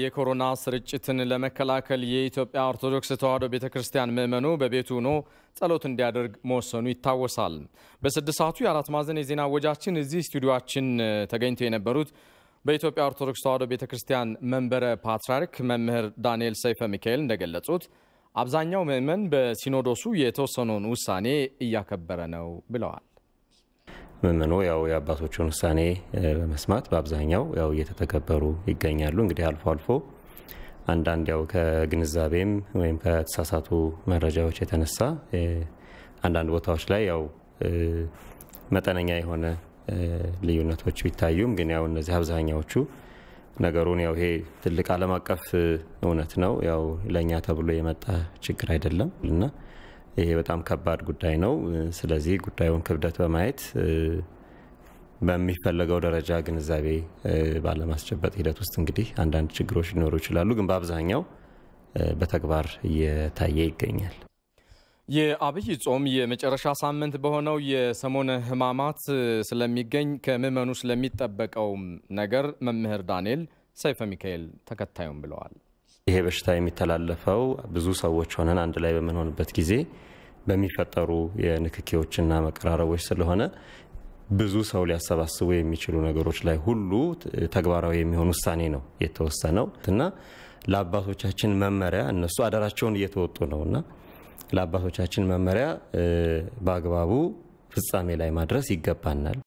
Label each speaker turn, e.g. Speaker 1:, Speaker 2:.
Speaker 1: የኮሮና ስርጭትን ለመከላከል የኢትዮጵያ ኦርቶዶክስ ተዋሕዶ ቤተ ክርስቲያን ምዕመኑ በቤቱ ሆኖ ጸሎት እንዲያደርግ መወሰኑ ይታወሳል። በስድስት ሰዓቱ የአራት ማዕዘን የዜና ወጃችን እዚህ ስቱዲዮችን ተገኝተው የነበሩት በኢትዮጵያ ኦርቶዶክስ ተዋሕዶ ቤተ ክርስቲያን መንበረ ፓትርያርክ መምህር ዳንኤል ሰይፈ ሚካኤል እንደገለጹት አብዛኛው ምዕመን በሲኖዶሱ የተወሰነውን ውሳኔ እያከበረ ነው ብለዋል።
Speaker 2: ምእመኑ ያው የአባቶችን ውሳኔ በመስማት በአብዛኛው ያው እየተተገበሩ ይገኛሉ። እንግዲህ አልፎ አልፎ አንዳንድ ያው ከግንዛቤም ወይም ከተሳሳቱ መረጃዎች የተነሳ አንዳንድ ቦታዎች ላይ ያው መጠነኛ የሆነ ልዩነቶች ቢታዩም ግን ያው እነዚህ አብዛኛዎቹ ነገሩን ያው ይሄ ትልቅ ዓለም አቀፍ እውነት ነው። ያው ለእኛ ተብሎ የመጣ ችግር አይደለም እና ይሄ በጣም ከባድ ጉዳይ ነው። ስለዚህ ጉዳዩን ክብደት በማየት በሚፈለገው ደረጃ ግንዛቤ ባለማስጨበጥ ሂደት ውስጥ እንግዲህ አንዳንድ ችግሮች ሊኖሩ ይችላሉ፣ ግን በአብዛኛው በተግባር እየታየ ይገኛል።
Speaker 1: የአብይ ጾም የመጨረሻ ሳምንት በሆነው የሰሞነ ህማማት ስለሚገኝ ከምዕመኑ ስለሚጠበቀው ነገር መምህር ዳንኤል ሰይፈ ሚካኤል ተከታዩም ብለዋል።
Speaker 2: ይሄ በሽታ የሚተላለፈው ብዙ ሰዎች ሆነን አንድ ላይ በምንሆንበት ጊዜ በሚፈጠሩ የንክኪዎችና መቀራረቦች ስለሆነ ብዙ ሰው ሊያሰባስቡ የሚችሉ ነገሮች ላይ ሁሉ ተግባራዊ የሚሆን ውሳኔ ነው የተወሰነው እና ለአባቶቻችን መመሪያ እነሱ አደራቸውን እየተወጡ ነው እና ለአባቶቻችን መመሪያ በአግባቡ ፍጻሜ ላይ ማድረስ ይገባናል።